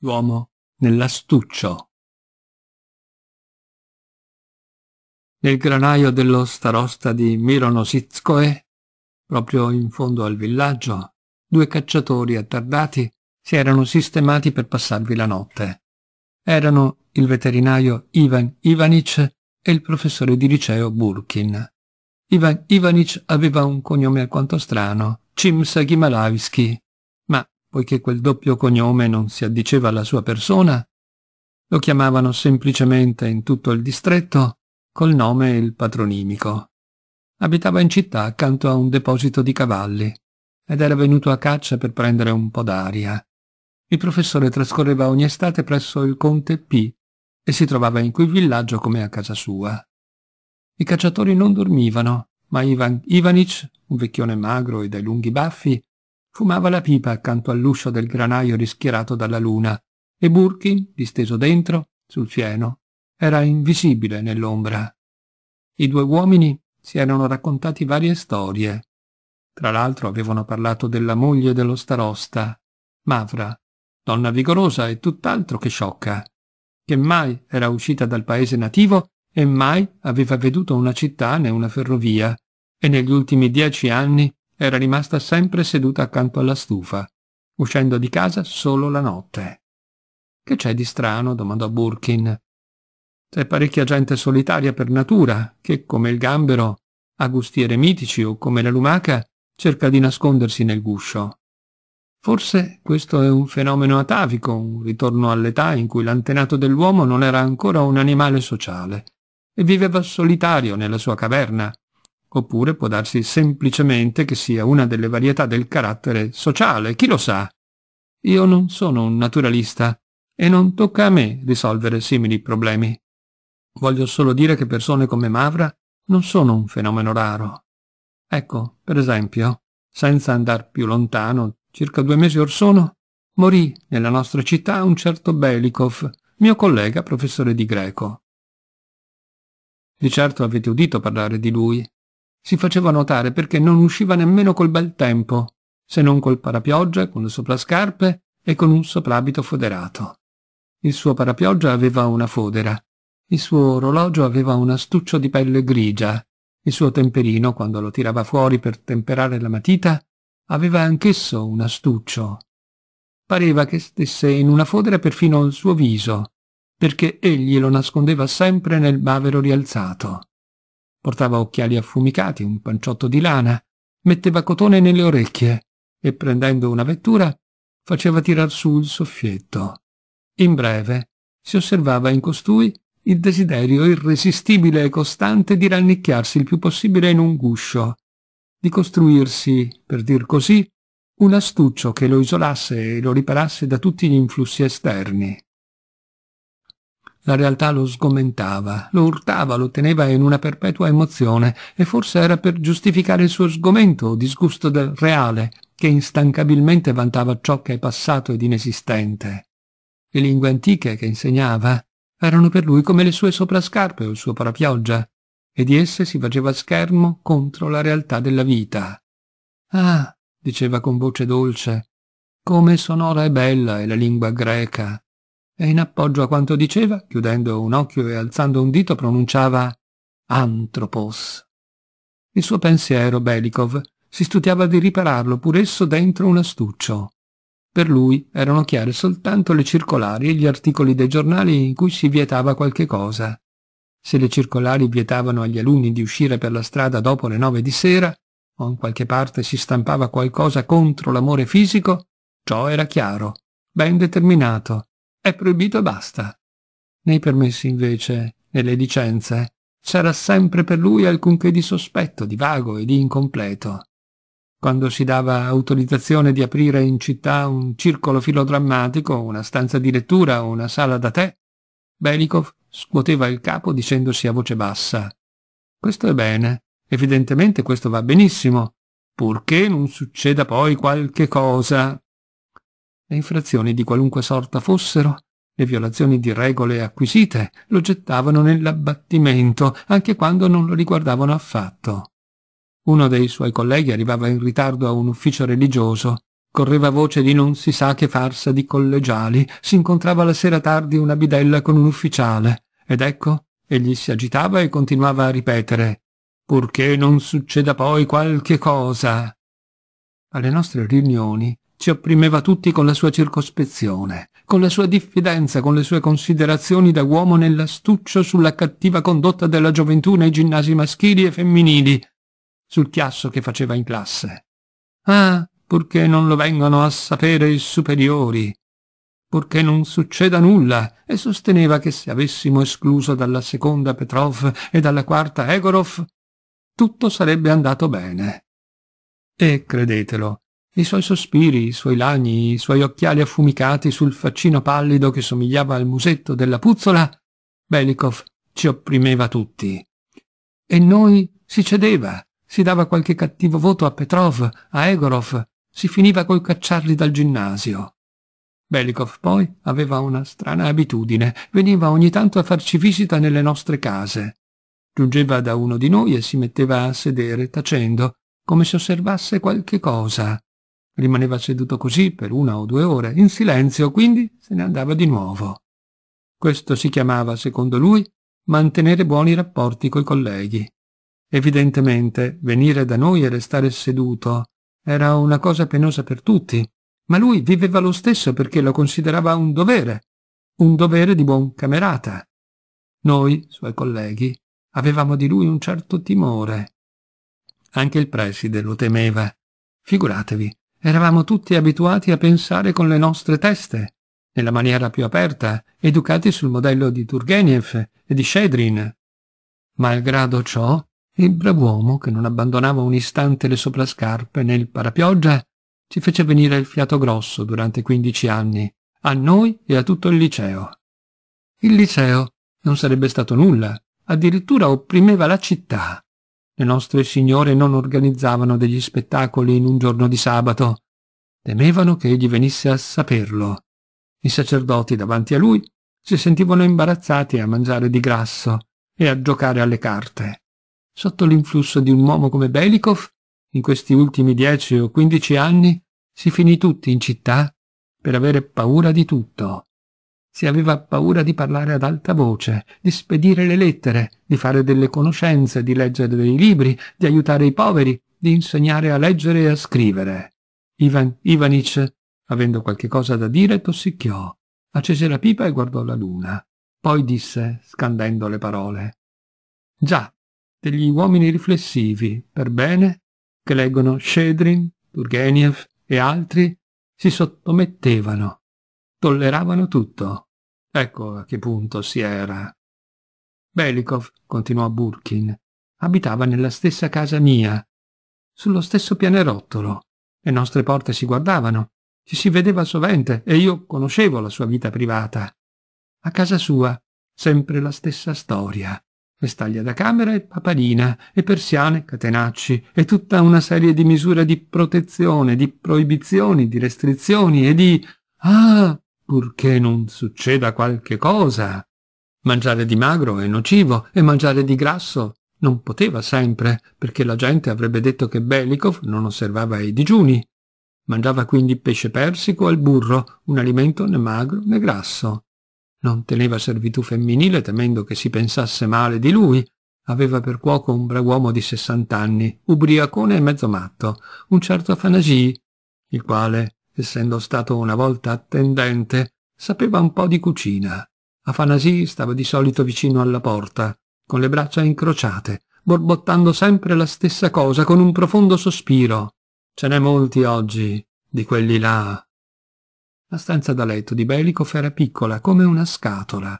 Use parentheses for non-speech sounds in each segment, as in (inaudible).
l'uomo nell'astuccio. Nel granaio dello starosta di Mironositskoe, proprio in fondo al villaggio, due cacciatori attardati si erano sistemati per passarvi la notte. Erano il veterinario Ivan Ivanic e il professore di liceo Burkin. Ivan Ivanic aveva un cognome alquanto strano, Cims Gimalavsky, poiché quel doppio cognome non si addiceva alla sua persona, lo chiamavano semplicemente in tutto il distretto col nome il patronimico. Abitava in città accanto a un deposito di cavalli ed era venuto a caccia per prendere un po' d'aria. Il professore trascorreva ogni estate presso il conte P e si trovava in quel villaggio come a casa sua. I cacciatori non dormivano, ma Ivan Ivanic, un vecchione magro e dai lunghi baffi, fumava la pipa accanto all'uscio del granaio rischiarato dalla luna e Burchi, disteso dentro, sul fieno, era invisibile nell'ombra. I due uomini si erano raccontati varie storie. Tra l'altro avevano parlato della moglie dello starosta, Mavra, donna vigorosa e tutt'altro che sciocca, che mai era uscita dal paese nativo e mai aveva veduto una città né una ferrovia, e negli ultimi dieci anni era rimasta sempre seduta accanto alla stufa, uscendo di casa solo la notte. Che c'è di strano? domandò Burkin. C'è parecchia gente solitaria per natura, che, come il gambero, ha gusti eremitici o come la lumaca, cerca di nascondersi nel guscio. Forse questo è un fenomeno atavico, un ritorno all'età in cui l'antenato dell'uomo non era ancora un animale sociale e viveva solitario nella sua caverna, oppure può darsi semplicemente che sia una delle varietà del carattere sociale, chi lo sa? Io non sono un naturalista e non tocca a me risolvere simili problemi. Voglio solo dire che persone come Mavra non sono un fenomeno raro. Ecco, per esempio, senza andar più lontano, circa due mesi or sono, morì nella nostra città un certo Belikov, mio collega professore di greco. Di certo avete udito parlare di lui si faceva notare perché non usciva nemmeno col bel tempo, se non col parapioggia, con le soprascarpe e con un soprabito foderato. Il suo parapioggia aveva una fodera, il suo orologio aveva un astuccio di pelle grigia, il suo temperino, quando lo tirava fuori per temperare la matita, aveva anch'esso un astuccio. Pareva che stesse in una fodera perfino il suo viso, perché egli lo nascondeva sempre nel bavero rialzato. Portava occhiali affumicati, un panciotto di lana, metteva cotone nelle orecchie e, prendendo una vettura, faceva tirar su il soffietto. In breve, si osservava in costui il desiderio irresistibile e costante di rannicchiarsi il più possibile in un guscio, di costruirsi, per dir così, un astuccio che lo isolasse e lo riparasse da tutti gli influssi esterni. La realtà lo sgomentava, lo urtava, lo teneva in una perpetua emozione e forse era per giustificare il suo sgomento o disgusto del reale, che instancabilmente vantava ciò che è passato ed inesistente. Le lingue antiche che insegnava erano per lui come le sue soprascarpe o il suo parapioggia, e di esse si faceva schermo contro la realtà della vita. Ah, diceva con voce dolce, come sonora e bella è la lingua greca, e in appoggio a quanto diceva, chiudendo un occhio e alzando un dito, pronunciava Antropos. Il suo pensiero, Belikov, si studiava di ripararlo pur esso dentro un astuccio. Per lui erano chiare soltanto le circolari e gli articoli dei giornali in cui si vietava qualche cosa. Se le circolari vietavano agli alunni di uscire per la strada dopo le nove di sera, o in qualche parte si stampava qualcosa contro l'amore fisico, ciò era chiaro, ben determinato, è proibito e basta. Nei permessi, invece, nelle licenze, c'era sempre per lui alcunché di sospetto, di vago e di incompleto. Quando si dava autorizzazione di aprire in città un circolo filodrammatico, una stanza di lettura o una sala da tè, Belikov scuoteva il capo dicendosi a voce bassa «Questo è bene, evidentemente questo va benissimo, purché non succeda poi qualche cosa». Le infrazioni di qualunque sorta fossero, le violazioni di regole acquisite, lo gettavano nell'abbattimento, anche quando non lo riguardavano affatto. Uno dei suoi colleghi arrivava in ritardo a un ufficio religioso, correva voce di non si sa che farsa di collegiali, si incontrava la sera tardi una bidella con un ufficiale, ed ecco, egli si agitava e continuava a ripetere purché non succeda poi qualche cosa. Alle nostre riunioni ci opprimeva tutti con la sua circospezione, con la sua diffidenza, con le sue considerazioni da uomo nell'astuccio sulla cattiva condotta della gioventù nei ginnasi maschili e femminili, sul chiasso che faceva in classe. Ah, purché non lo vengano a sapere i superiori, purché non succeda nulla, e sosteneva che se avessimo escluso dalla seconda Petrov e dalla quarta Egorov, tutto sarebbe andato bene. E credetelo, i suoi sospiri, i suoi lagni, i suoi occhiali affumicati sul faccino pallido che somigliava al musetto della puzzola, Belikov ci opprimeva tutti. E noi si cedeva, si dava qualche cattivo voto a Petrov, a Egorov, si finiva col cacciarli dal ginnasio. Belikov poi aveva una strana abitudine, veniva ogni tanto a farci visita nelle nostre case. Giungeva da uno di noi e si metteva a sedere, tacendo, come se osservasse qualche cosa Rimaneva seduto così per una o due ore, in silenzio, quindi se ne andava di nuovo. Questo si chiamava, secondo lui, mantenere buoni rapporti coi colleghi. Evidentemente, venire da noi e restare seduto era una cosa penosa per tutti, ma lui viveva lo stesso perché lo considerava un dovere, un dovere di buon camerata. Noi, suoi colleghi, avevamo di lui un certo timore. Anche il preside lo temeva. Figuratevi, eravamo tutti abituati a pensare con le nostre teste, nella maniera più aperta, educati sul modello di Turgenev e di Shedrin. Malgrado ciò, il brav'uomo, che non abbandonava un istante le soprascarpe nel parapioggia, ci fece venire il fiato grosso durante quindici anni, a noi e a tutto il liceo. Il liceo non sarebbe stato nulla, addirittura opprimeva la città, le nostre signore non organizzavano degli spettacoli in un giorno di sabato. Temevano che egli venisse a saperlo. I sacerdoti davanti a lui si sentivano imbarazzati a mangiare di grasso e a giocare alle carte. Sotto l'influsso di un uomo come Belikov, in questi ultimi dieci o quindici anni, si finì tutti in città per avere paura di tutto si aveva paura di parlare ad alta voce, di spedire le lettere, di fare delle conoscenze, di leggere dei libri, di aiutare i poveri, di insegnare a leggere e a scrivere. Ivan Ivanic, avendo qualche cosa da dire, tossicchiò, accese la pipa e guardò la luna. Poi disse, scandendo le parole, Già, degli uomini riflessivi, per bene, che leggono Shedrin, Turgenev e altri, si sottomettevano, tolleravano tutto. Ecco a che punto si era. Belikov, continuò Burkin, abitava nella stessa casa mia, sullo stesso pianerottolo. Le nostre porte si guardavano, ci si vedeva sovente e io conoscevo la sua vita privata. A casa sua, sempre la stessa storia. Vestaglia da camera e papalina e persiane, catenacci, e tutta una serie di misure di protezione, di proibizioni, di restrizioni e di... Ah! purché non succeda qualche cosa. Mangiare di magro è nocivo e mangiare di grasso non poteva sempre, perché la gente avrebbe detto che Belikov non osservava i digiuni. Mangiava quindi pesce persico al burro, un alimento né magro né grasso. Non teneva servitù femminile temendo che si pensasse male di lui. Aveva per cuoco un brav'uomo di sessant'anni, ubriacone e mezzo matto, un certo Afanasii, il quale essendo stato una volta attendente, sapeva un po' di cucina. Afanasi stava di solito vicino alla porta, con le braccia incrociate, borbottando sempre la stessa cosa con un profondo sospiro. Ce n'è molti oggi, di quelli là. La stanza da letto di Belicof era piccola, come una scatola.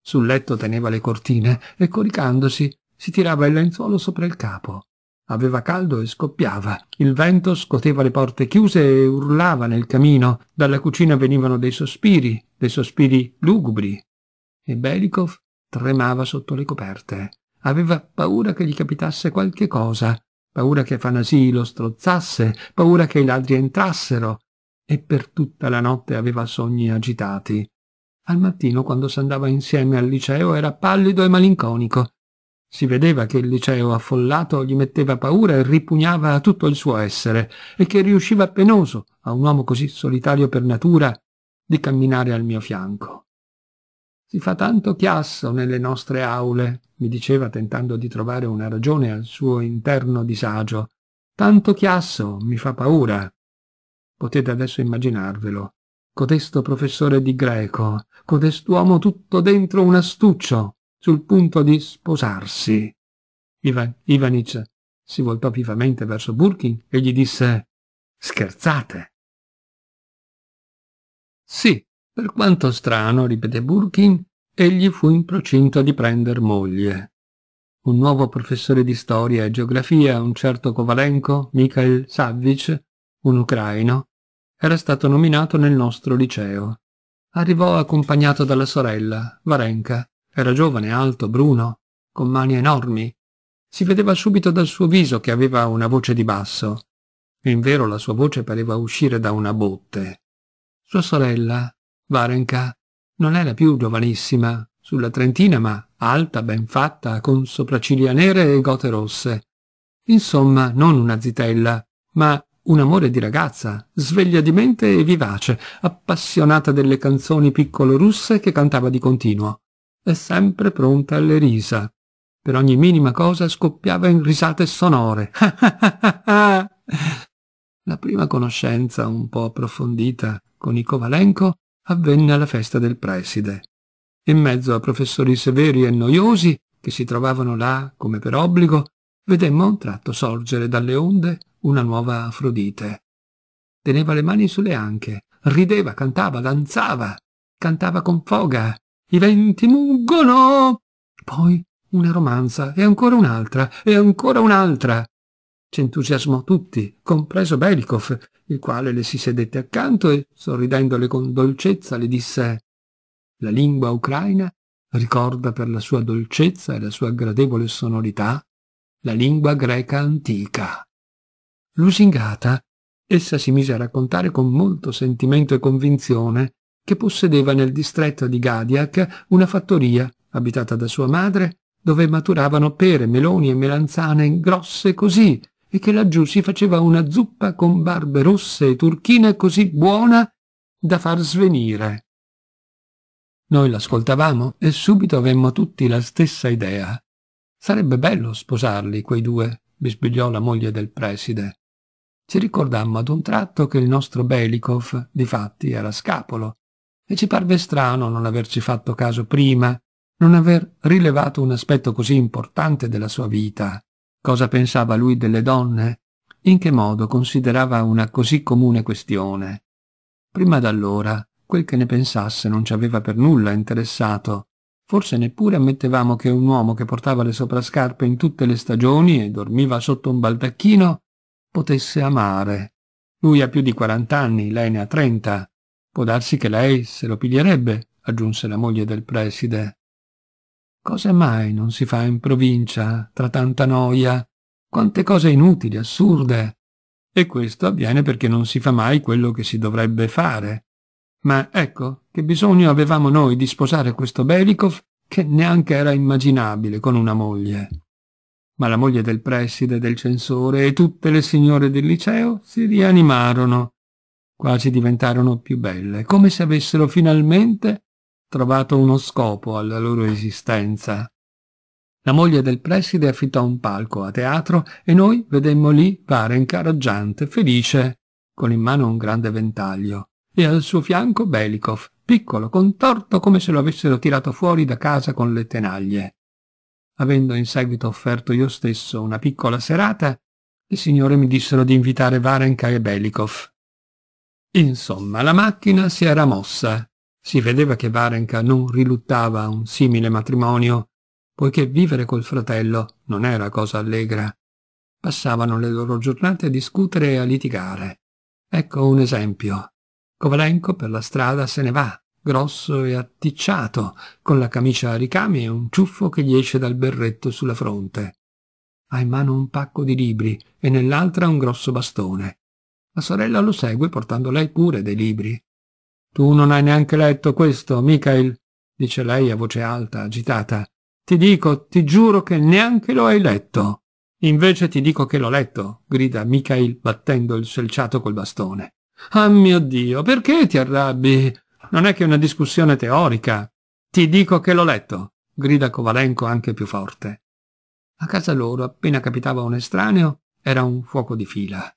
Sul letto teneva le cortine e, coricandosi, si tirava il lenzuolo sopra il capo. Aveva caldo e scoppiava. Il vento scoteva le porte chiuse e urlava nel camino. Dalla cucina venivano dei sospiri, dei sospiri lugubri. E Belikov tremava sotto le coperte. Aveva paura che gli capitasse qualche cosa, paura che Fanasi lo strozzasse, paura che i ladri entrassero. E per tutta la notte aveva sogni agitati. Al mattino, quando s'andava insieme al liceo, era pallido e malinconico si vedeva che il liceo affollato gli metteva paura e ripugnava a tutto il suo essere, e che riusciva penoso, a un uomo così solitario per natura, di camminare al mio fianco. Si fa tanto chiasso nelle nostre aule, mi diceva tentando di trovare una ragione al suo interno disagio. Tanto chiasso mi fa paura. Potete adesso immaginarvelo. Codesto professore di greco, codest'uomo tutto dentro un astuccio, sul punto di sposarsi. Ivan, Ivanich si voltò vivamente verso Burkin e gli disse scherzate. Sì, per quanto strano, ripeté Burkin, egli fu in procinto di prender moglie. Un nuovo professore di storia e geografia, un certo Kovalenko, Mikhail Savvic, un ucraino, era stato nominato nel nostro liceo. Arrivò accompagnato dalla sorella, Varenka, era giovane, alto, bruno, con mani enormi. Si vedeva subito dal suo viso che aveva una voce di basso. Invero la sua voce pareva uscire da una botte. Sua sorella, Varenka, non era più giovanissima, sulla trentina, ma alta, ben fatta, con sopracciglia nere e gote rosse. Insomma, non una zitella, ma un amore di ragazza, sveglia di mente e vivace, appassionata delle canzoni piccolo russe che cantava di continuo e sempre pronta alle risa. Per ogni minima cosa scoppiava in risate sonore. (laughs) La prima conoscenza un po' approfondita con i Covalenco avvenne alla festa del preside. In mezzo a professori severi e noiosi che si trovavano là come per obbligo, vedemmo a un tratto sorgere dalle onde una nuova Afrodite. Teneva le mani sulle anche, rideva, cantava, danzava, cantava con foga, i venti muggono. Poi una romanza e ancora un'altra e ancora un'altra. C'entusiasmò tutti, compreso Belikov, il quale le si sedette accanto e, sorridendole con dolcezza, le disse «La lingua ucraina ricorda per la sua dolcezza e la sua gradevole sonorità la lingua greca antica». Lusingata, essa si mise a raccontare con molto sentimento e convinzione che possedeva nel distretto di Gadiak una fattoria, abitata da sua madre, dove maturavano pere, meloni e melanzane grosse così, e che laggiù si faceva una zuppa con barbe rosse e turchine così buona da far svenire. Noi l'ascoltavamo e subito avemmo tutti la stessa idea. Sarebbe bello sposarli, quei due, bisbigliò la moglie del preside. Ci ricordammo ad un tratto che il nostro Belikov, difatti, era scapolo e ci parve strano non averci fatto caso prima, non aver rilevato un aspetto così importante della sua vita. Cosa pensava lui delle donne? In che modo considerava una così comune questione? Prima d'allora, quel che ne pensasse non ci aveva per nulla interessato. Forse neppure ammettevamo che un uomo che portava le soprascarpe in tutte le stagioni e dormiva sotto un baldacchino potesse amare. Lui ha più di quarant'anni, lei ne ha trenta. Può darsi che lei se lo piglierebbe, aggiunse la moglie del preside. Cosa mai non si fa in provincia, tra tanta noia? Quante cose inutili, assurde! E questo avviene perché non si fa mai quello che si dovrebbe fare. Ma ecco che bisogno avevamo noi di sposare questo Belikov che neanche era immaginabile con una moglie. Ma la moglie del preside, del censore e tutte le signore del liceo si rianimarono quasi diventarono più belle, come se avessero finalmente trovato uno scopo alla loro esistenza. La moglie del preside affittò un palco a teatro e noi vedemmo lì Varenka raggiante, felice, con in mano un grande ventaglio, e al suo fianco Belikov, piccolo, contorto come se lo avessero tirato fuori da casa con le tenaglie. Avendo in seguito offerto io stesso una piccola serata, le signore mi dissero di invitare Varenka e Belikov. Insomma, la macchina si era mossa. Si vedeva che Varenka non riluttava a un simile matrimonio, poiché vivere col fratello non era cosa allegra. Passavano le loro giornate a discutere e a litigare. Ecco un esempio. Kovalenko per la strada se ne va, grosso e atticciato, con la camicia a ricami e un ciuffo che gli esce dal berretto sulla fronte. Ha in mano un pacco di libri e nell'altra un grosso bastone. La sorella lo segue portando lei pure dei libri. Tu non hai neanche letto questo, Michael, dice lei a voce alta, agitata. Ti dico, ti giuro che neanche lo hai letto. Invece ti dico che l'ho letto, grida Michael battendo il selciato col bastone. Ah mio Dio, perché ti arrabbi? Non è che una discussione teorica. Ti dico che l'ho letto, grida Kovalenko anche più forte. A casa loro, appena capitava un estraneo, era un fuoco di fila.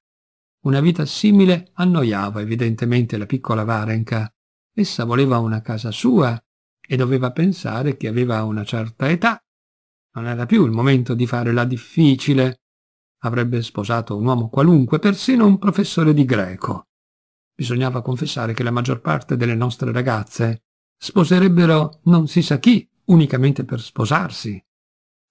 Una vita simile annoiava evidentemente la piccola Varenka. Essa voleva una casa sua e doveva pensare che aveva una certa età. Non era più il momento di fare la difficile. Avrebbe sposato un uomo qualunque, persino un professore di greco. Bisognava confessare che la maggior parte delle nostre ragazze sposerebbero non si sa chi unicamente per sposarsi.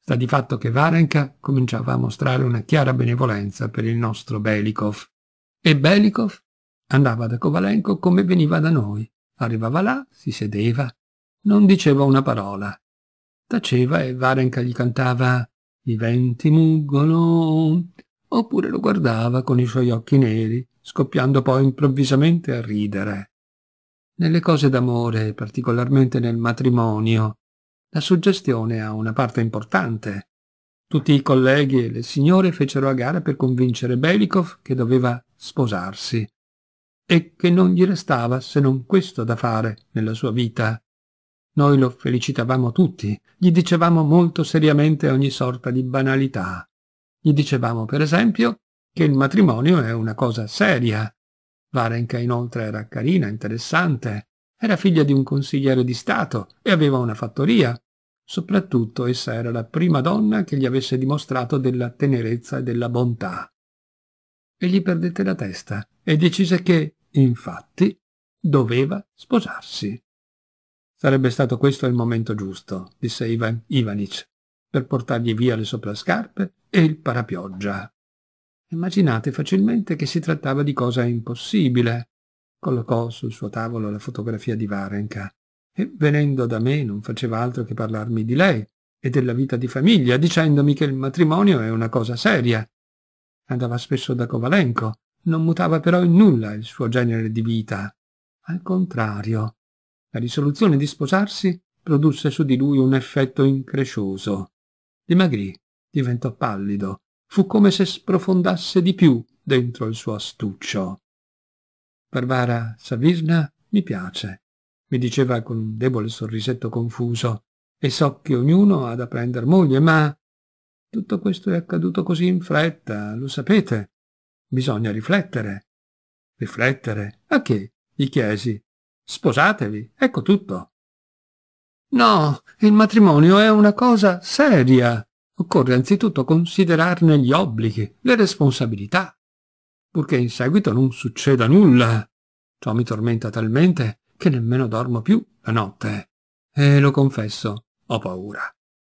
Sta di fatto che Varenka cominciava a mostrare una chiara benevolenza per il nostro Belikov. E Belikov andava da Kovalenko come veniva da noi. Arrivava là, si sedeva, non diceva una parola. Taceva e Varenka gli cantava «I venti muggono», oppure lo guardava con i suoi occhi neri, scoppiando poi improvvisamente a ridere. Nelle cose d'amore, particolarmente nel matrimonio, la suggestione ha una parte importante. Tutti i colleghi e le signore fecero a gara per convincere Belikov che doveva sposarsi, e che non gli restava se non questo da fare nella sua vita. Noi lo felicitavamo tutti, gli dicevamo molto seriamente ogni sorta di banalità. Gli dicevamo, per esempio, che il matrimonio è una cosa seria. Varenka inoltre era carina, interessante, era figlia di un consigliere di Stato e aveva una fattoria. Soprattutto essa era la prima donna che gli avesse dimostrato della tenerezza e della bontà e gli perdette la testa e decise che, infatti, doveva sposarsi. Sarebbe stato questo il momento giusto, disse Ivan Ivanich, per portargli via le soprascarpe e il parapioggia. Immaginate facilmente che si trattava di cosa impossibile. Collocò sul suo tavolo la fotografia di Varenka e, venendo da me, non faceva altro che parlarmi di lei e della vita di famiglia, dicendomi che il matrimonio è una cosa seria andava spesso da Covalenco, non mutava però in nulla il suo genere di vita. Al contrario, la risoluzione di sposarsi produsse su di lui un effetto increscioso. Dimagrì, diventò pallido, fu come se sprofondasse di più dentro il suo astuccio. Barbara Savisna mi piace, mi diceva con un debole sorrisetto confuso, e so che ognuno ha da prender moglie, ma tutto questo è accaduto così in fretta, lo sapete. Bisogna riflettere. Riflettere? A che? gli chiesi. Sposatevi, ecco tutto. No, il matrimonio è una cosa seria. Occorre anzitutto considerarne gli obblighi, le responsabilità, purché in seguito non succeda nulla. Ciò mi tormenta talmente che nemmeno dormo più la notte. E lo confesso, ho paura.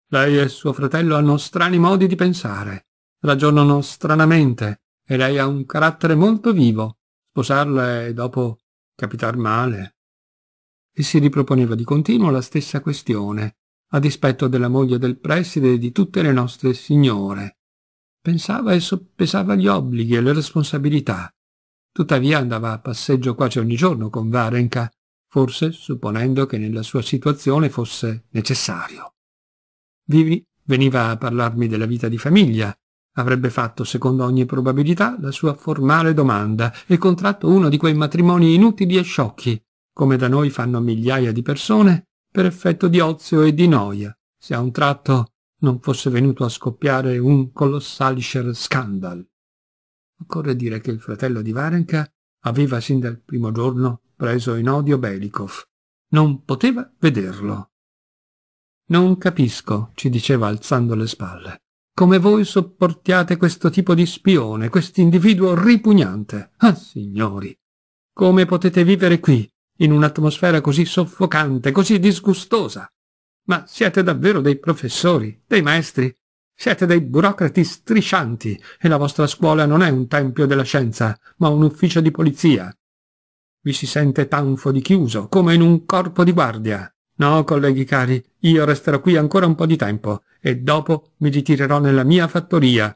Lei e suo fratello hanno strani modi di pensare, ragionano stranamente e lei ha un carattere molto vivo. Sposarla e dopo capitar male. E si riproponeva di continuo la stessa questione, a dispetto della moglie del preside e di tutte le nostre signore. Pensava e soppesava gli obblighi e le responsabilità. Tuttavia andava a passeggio quasi ogni giorno con Varenka, forse supponendo che nella sua situazione fosse necessario. Vivi veniva a parlarmi della vita di famiglia. Avrebbe fatto, secondo ogni probabilità, la sua formale domanda e contratto uno di quei matrimoni inutili e sciocchi, come da noi fanno migliaia di persone, per effetto di ozio e di noia, se a un tratto non fosse venuto a scoppiare un colossalischer scandal. Occorre dire che il fratello di Varenka aveva sin dal primo giorno preso in odio Belikov. Non poteva vederlo. Non capisco, ci diceva alzando le spalle, come voi sopportiate questo tipo di spione, quest'individuo ripugnante. Ah, signori, come potete vivere qui, in un'atmosfera così soffocante, così disgustosa? Ma siete davvero dei professori, dei maestri, siete dei burocrati striscianti e la vostra scuola non è un tempio della scienza, ma un ufficio di polizia. Vi si sente tanfo di chiuso, come in un corpo di guardia. No, colleghi cari, io resterò qui ancora un po' di tempo e dopo mi ritirerò nella mia fattoria.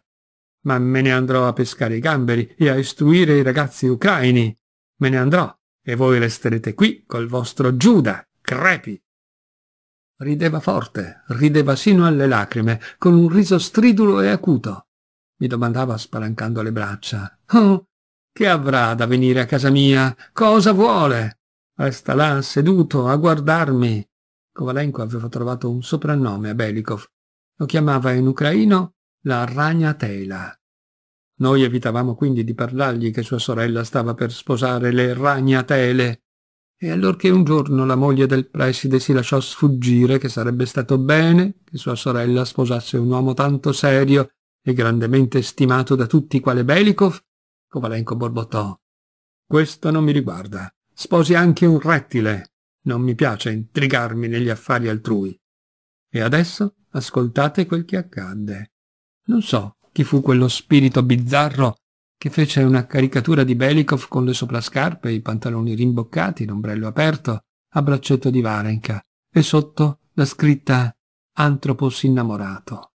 Ma me ne andrò a pescare i gamberi e a istruire i ragazzi ucraini. Me ne andrò e voi resterete qui col vostro Giuda, crepi. Rideva forte, rideva sino alle lacrime, con un riso stridulo e acuto. Mi domandava spalancando le braccia. Oh, che avrà da venire a casa mia? Cosa vuole? Resta là seduto a guardarmi. Kovalenko aveva trovato un soprannome a Belikov. Lo chiamava in ucraino la ragnatela. Noi evitavamo quindi di parlargli che sua sorella stava per sposare le ragnatele. E allorché un giorno la moglie del preside si lasciò sfuggire che sarebbe stato bene che sua sorella sposasse un uomo tanto serio e grandemente stimato da tutti quale Belikov, Kovalenko borbottò. Questo non mi riguarda. Sposi anche un rettile. Non mi piace intrigarmi negli affari altrui. E adesso ascoltate quel che accadde. Non so chi fu quello spirito bizzarro che fece una caricatura di Belikov con le soprascarpe, i pantaloni rimboccati, l'ombrello aperto, a braccetto di Varenka, e sotto la scritta Antropos innamorato.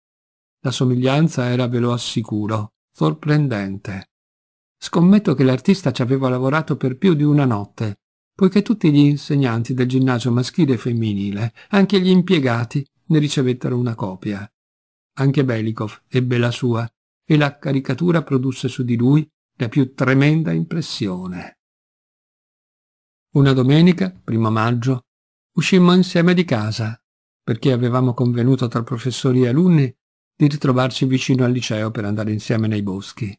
La somiglianza era, ve lo assicuro, sorprendente. Scommetto che l'artista ci aveva lavorato per più di una notte poiché tutti gli insegnanti del ginnasio maschile e femminile, anche gli impiegati, ne ricevettero una copia. Anche Belikov ebbe la sua, e la caricatura produsse su di lui la più tremenda impressione. Una domenica, primo maggio, uscimmo insieme di casa, perché avevamo convenuto tra professori e alunni di ritrovarci vicino al liceo per andare insieme nei boschi.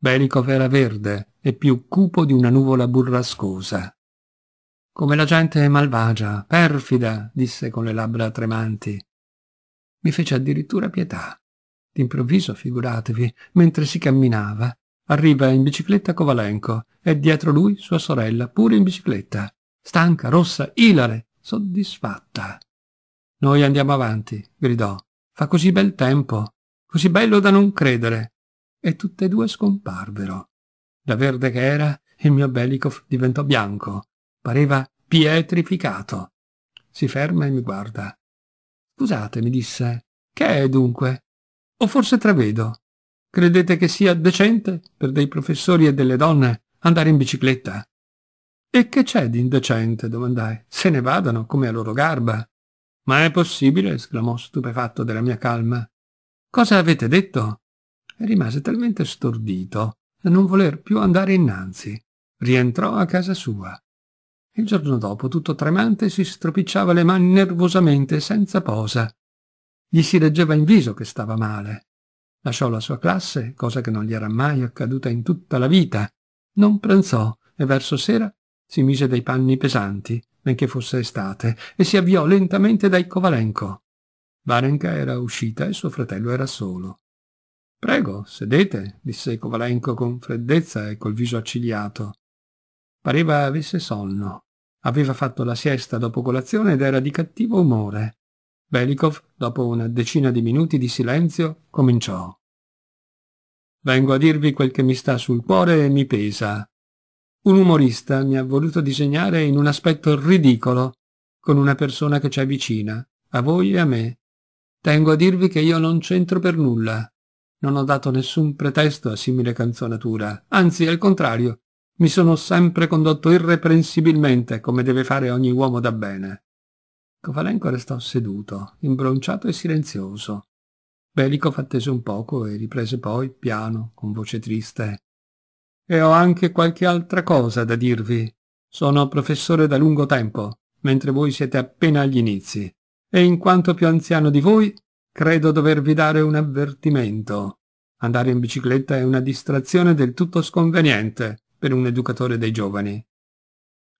Belikov era verde e più cupo di una nuvola burrascosa come la gente malvagia, perfida, disse con le labbra tremanti. Mi fece addirittura pietà. D'improvviso, figuratevi, mentre si camminava, arriva in bicicletta Covalenco e dietro lui sua sorella, pure in bicicletta, stanca, rossa, ilare, soddisfatta. Noi andiamo avanti, gridò. Fa così bel tempo, così bello da non credere. E tutte e due scomparvero. Da verde che era, il mio Belikov diventò bianco, Pareva pietrificato. Si ferma e mi guarda. Scusate, mi disse. Che è dunque? O forse travedo? Credete che sia decente per dei professori e delle donne andare in bicicletta? E che c'è di indecente? domandai. Se ne vadano come a loro garba. Ma è possibile? esclamò stupefatto della mia calma. Cosa avete detto? E rimase talmente stordito da non voler più andare innanzi. Rientrò a casa sua. Il giorno dopo, tutto tremante, si stropicciava le mani nervosamente, senza posa. Gli si leggeva in viso che stava male. Lasciò la sua classe, cosa che non gli era mai accaduta in tutta la vita. Non pranzò e verso sera si mise dei panni pesanti, benché fosse estate, e si avviò lentamente dai Covalenco. Varenka era uscita e suo fratello era solo. Prego, sedete, disse Covalenco con freddezza e col viso accigliato. Pareva avesse sonno. Aveva fatto la siesta dopo colazione ed era di cattivo umore. Belikov, dopo una decina di minuti di silenzio, cominciò. Vengo a dirvi quel che mi sta sul cuore e mi pesa. Un umorista mi ha voluto disegnare in un aspetto ridicolo, con una persona che c'è vicina, a voi e a me. Tengo a dirvi che io non c'entro per nulla. Non ho dato nessun pretesto a simile canzonatura, anzi, al contrario, mi sono sempre condotto irreprensibilmente, come deve fare ogni uomo da bene. Kovalenko restò seduto, imbronciato e silenzioso. Belikov attese un poco e riprese poi, piano, con voce triste. E ho anche qualche altra cosa da dirvi. Sono professore da lungo tempo, mentre voi siete appena agli inizi, e in quanto più anziano di voi, credo dovervi dare un avvertimento. Andare in bicicletta è una distrazione del tutto sconveniente, per un educatore dei giovani.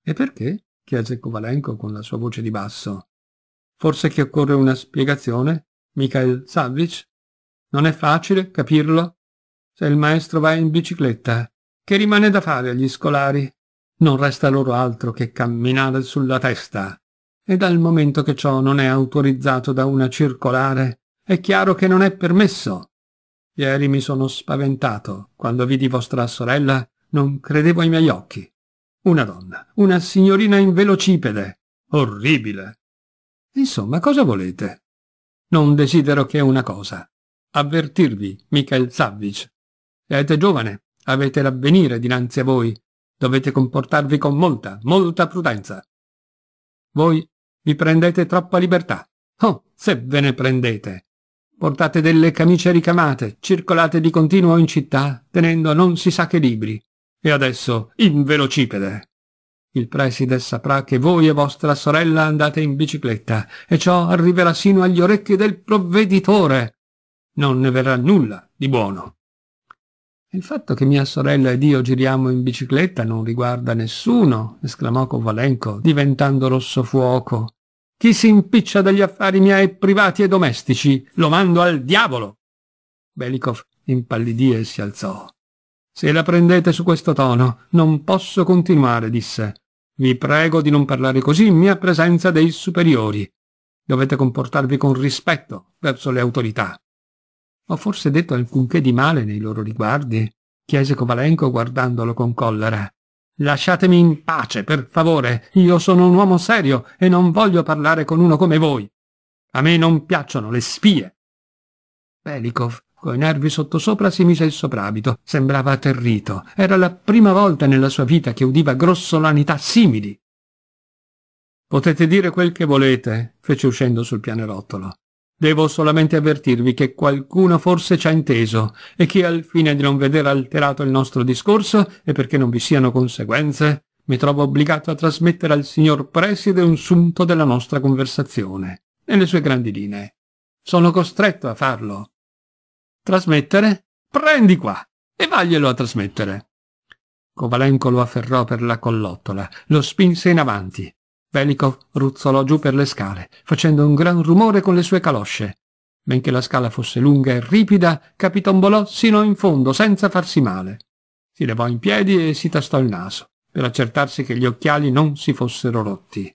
E perché? chiese Kovalenko con la sua voce di basso. Forse che occorre una spiegazione? Mikhail Savvic? Non è facile capirlo? Se il maestro va in bicicletta, che rimane da fare agli scolari? Non resta loro altro che camminare sulla testa. E dal momento che ciò non è autorizzato da una circolare, è chiaro che non è permesso. Ieri mi sono spaventato quando vidi vostra sorella non credevo ai miei occhi. Una donna, una signorina in velocipede. Orribile. Insomma, cosa volete? Non desidero che una cosa. Avvertirvi, Mikhail Savvich. Siete giovane, avete l'avvenire dinanzi a voi. Dovete comportarvi con molta, molta prudenza. Voi vi prendete troppa libertà. Oh, se ve ne prendete. Portate delle camicie ricamate, circolate di continuo in città, tenendo non si sa che libri. E adesso, in velocipede! Il preside saprà che voi e vostra sorella andate in bicicletta, e ciò arriverà sino agli orecchi del provveditore. Non ne verrà nulla di buono. Il fatto che mia sorella ed io giriamo in bicicletta non riguarda nessuno, esclamò Kovalenko, diventando rosso fuoco. Chi si impiccia degli affari miei privati e domestici lo mando al diavolo. Belikov impallidì e si alzò. Se la prendete su questo tono, non posso continuare, disse. Vi prego di non parlare così in mia presenza dei superiori. Dovete comportarvi con rispetto verso le autorità. Ho forse detto alcunché di male nei loro riguardi? chiese Kovalenko guardandolo con collera. Lasciatemi in pace, per favore. Io sono un uomo serio e non voglio parlare con uno come voi. A me non piacciono le spie. Belikov Coi nervi sottosopra si mise il soprabito. Sembrava atterrito. Era la prima volta nella sua vita che udiva grossolanità simili. Potete dire quel che volete, fece uscendo sul pianerottolo. Devo solamente avvertirvi che qualcuno forse ci ha inteso e che al fine di non vedere alterato il nostro discorso e perché non vi siano conseguenze, mi trovo obbligato a trasmettere al signor Preside un sunto della nostra conversazione, nelle sue grandi linee. Sono costretto a farlo, Trasmettere? Prendi qua e vaglielo a trasmettere. Kovalenko lo afferrò per la collottola, lo spinse in avanti. Velikov ruzzolò giù per le scale, facendo un gran rumore con le sue calosce. Benché la scala fosse lunga e ripida, capitombolò sino in fondo, senza farsi male. Si levò in piedi e si tastò il naso, per accertarsi che gli occhiali non si fossero rotti.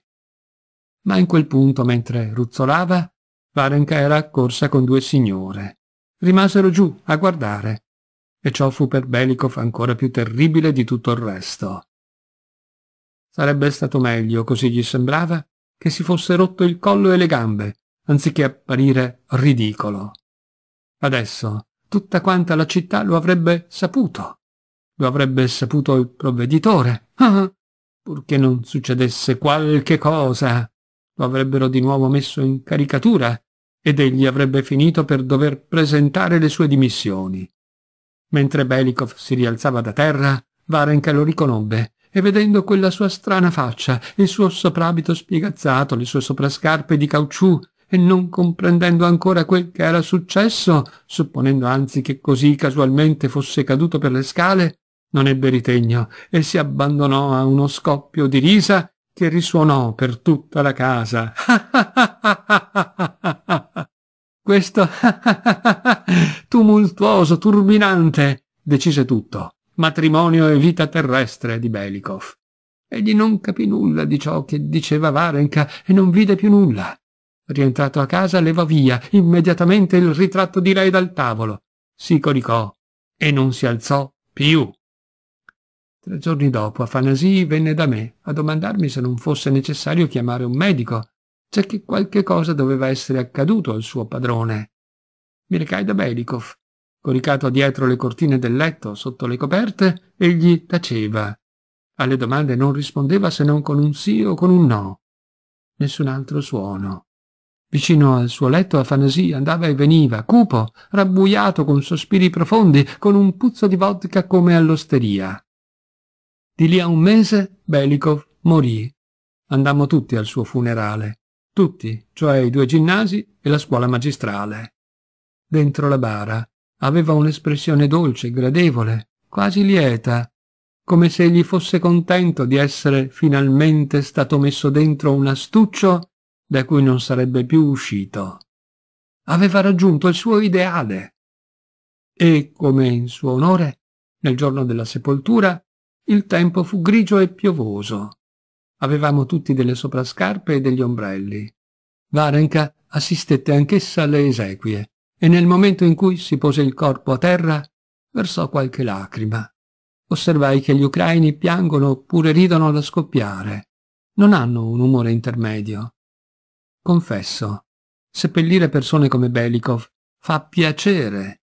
Ma in quel punto, mentre ruzzolava, Varenka era accorsa con due signore rimasero giù a guardare, e ciò fu per Belikov ancora più terribile di tutto il resto. Sarebbe stato meglio, così gli sembrava, che si fosse rotto il collo e le gambe, anziché apparire ridicolo. Adesso tutta quanta la città lo avrebbe saputo. Lo avrebbe saputo il provveditore. Ah, purché non succedesse qualche cosa. Lo avrebbero di nuovo messo in caricatura ed egli avrebbe finito per dover presentare le sue dimissioni. Mentre Belikov si rialzava da terra, Varenka lo riconobbe e vedendo quella sua strana faccia, il suo soprabito spiegazzato, le sue soprascarpe di caucciù, e non comprendendo ancora quel che era successo, supponendo anzi che così casualmente fosse caduto per le scale, non ebbe ritegno e si abbandonò a uno scoppio di risa che risuonò per tutta la casa. (laughs) Questo (laughs) tumultuoso, turbinante, decise tutto. Matrimonio e vita terrestre di Belikov. Egli non capì nulla di ciò che diceva Varenka e non vide più nulla. Rientrato a casa, levò via immediatamente il ritratto di lei dal tavolo. Si coricò e non si alzò più. Tre giorni dopo Afanasi venne da me a domandarmi se non fosse necessario chiamare un medico, cioè che qualche cosa doveva essere accaduto al suo padrone. Mi recai da Belikov. Coricato dietro le cortine del letto, sotto le coperte, egli taceva. Alle domande non rispondeva se non con un sì o con un no. Nessun altro suono. Vicino al suo letto Afanasi andava e veniva, cupo, rabbuiato con sospiri profondi, con un puzzo di vodka come all'osteria. Di lì a un mese Belikov morì. Andammo tutti al suo funerale. Tutti, cioè i due ginnasi e la scuola magistrale. Dentro la bara aveva un'espressione dolce, gradevole, quasi lieta, come se gli fosse contento di essere finalmente stato messo dentro un astuccio da cui non sarebbe più uscito. Aveva raggiunto il suo ideale. E, come in suo onore, nel giorno della sepoltura il tempo fu grigio e piovoso. Avevamo tutti delle soprascarpe e degli ombrelli. Varenka assistette anch'essa alle esequie e nel momento in cui si pose il corpo a terra versò qualche lacrima. Osservai che gli ucraini piangono oppure ridono da scoppiare. Non hanno un umore intermedio. Confesso, seppellire persone come Belikov fa piacere.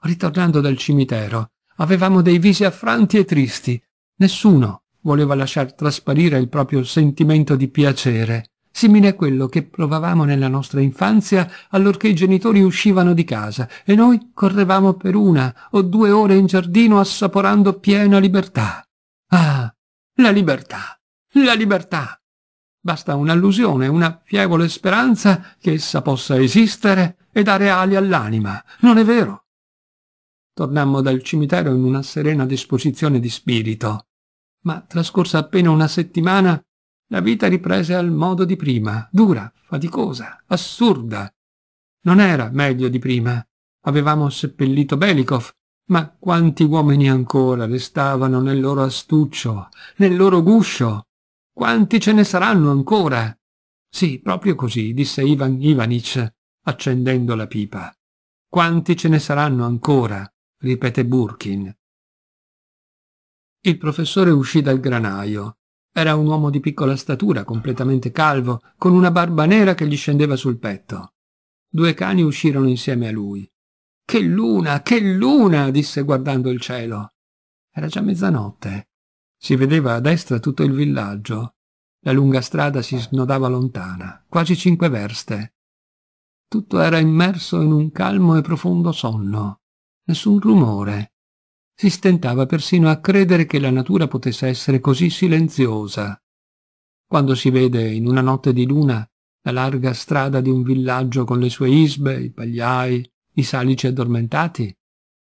Ritornando dal cimitero, avevamo dei visi affranti e tristi, Nessuno voleva lasciar trasparire il proprio sentimento di piacere, simile a quello che provavamo nella nostra infanzia allorché i genitori uscivano di casa e noi correvamo per una o due ore in giardino assaporando piena libertà. Ah, la libertà, la libertà! Basta un'allusione, una fievole speranza che essa possa esistere e dare ali all'anima, non è vero? Tornammo dal cimitero in una serena disposizione di spirito ma trascorsa appena una settimana la vita riprese al modo di prima, dura, faticosa, assurda. Non era meglio di prima. Avevamo seppellito Belikov, ma quanti uomini ancora restavano nel loro astuccio, nel loro guscio? Quanti ce ne saranno ancora? Sì, proprio così, disse Ivan Ivanich, accendendo la pipa. Quanti ce ne saranno ancora? ripete Burkin. Il professore uscì dal granaio. Era un uomo di piccola statura, completamente calvo, con una barba nera che gli scendeva sul petto. Due cani uscirono insieme a lui. Che luna, che luna! disse guardando il cielo. Era già mezzanotte. Si vedeva a destra tutto il villaggio. La lunga strada si snodava lontana, quasi cinque verste. Tutto era immerso in un calmo e profondo sonno. Nessun rumore, si stentava persino a credere che la natura potesse essere così silenziosa. Quando si vede in una notte di luna la larga strada di un villaggio con le sue isbe, i pagliai, i salici addormentati,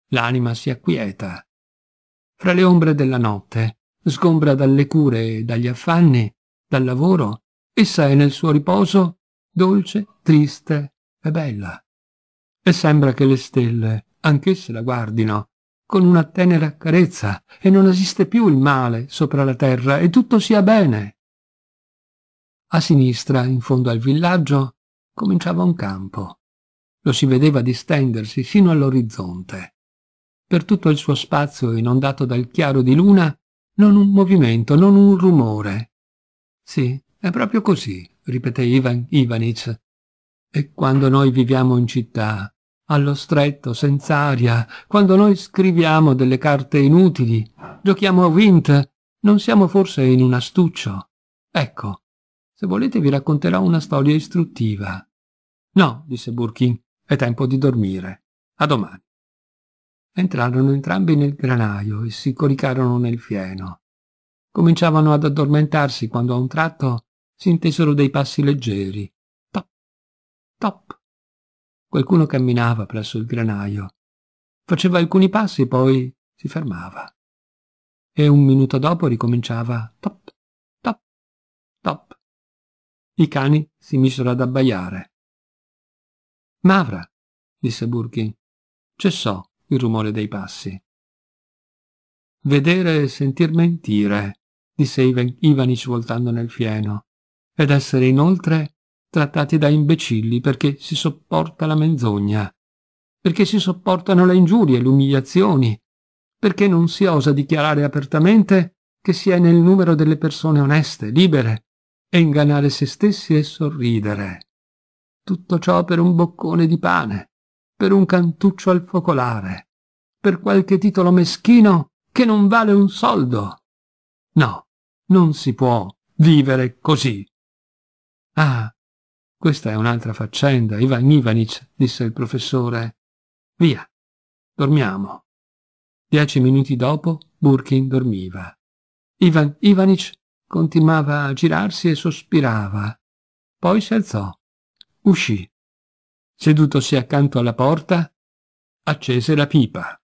l'anima si acquieta. Fra le ombre della notte, sgombra dalle cure e dagli affanni, dal lavoro, essa è nel suo riposo dolce, triste e bella. E sembra che le stelle anch'esse la guardino con una tenera carezza e non esiste più il male sopra la terra e tutto sia bene. A sinistra, in fondo al villaggio, cominciava un campo. Lo si vedeva distendersi sino all'orizzonte. Per tutto il suo spazio inondato dal chiaro di luna, non un movimento, non un rumore. Sì, è proprio così, ripeté Ivan Ivanic. E quando noi viviamo in città, allo stretto, senz'aria, quando noi scriviamo delle carte inutili, giochiamo a Wint, non siamo forse in un astuccio? Ecco, se volete vi racconterò una storia istruttiva. No, disse Burkin, è tempo di dormire. A domani. Entrarono entrambi nel granaio e si coricarono nel fieno. Cominciavano ad addormentarsi quando a un tratto si intesero dei passi leggeri. Top, top, Qualcuno camminava presso il granaio. Faceva alcuni passi, poi si fermava. E un minuto dopo ricominciava top, top, top. I cani si misero ad abbaiare. Mavra, disse Burkin. Cessò il rumore dei passi. Vedere e sentir mentire, disse Ivan, Ivanic voltando nel fieno, ed essere inoltre trattati da imbecilli perché si sopporta la menzogna, perché si sopportano le ingiurie, le umiliazioni, perché non si osa dichiarare apertamente che si è nel numero delle persone oneste, libere, e ingannare se stessi e sorridere. Tutto ciò per un boccone di pane, per un cantuccio al focolare, per qualche titolo meschino che non vale un soldo. No, non si può vivere così. Ah, questa è un'altra faccenda, Ivan Ivanich, disse il professore. Via, dormiamo. Dieci minuti dopo, Burkin dormiva. Ivan Ivanich continuava a girarsi e sospirava. Poi si alzò. Uscì. Sedutosi accanto alla porta, accese la pipa.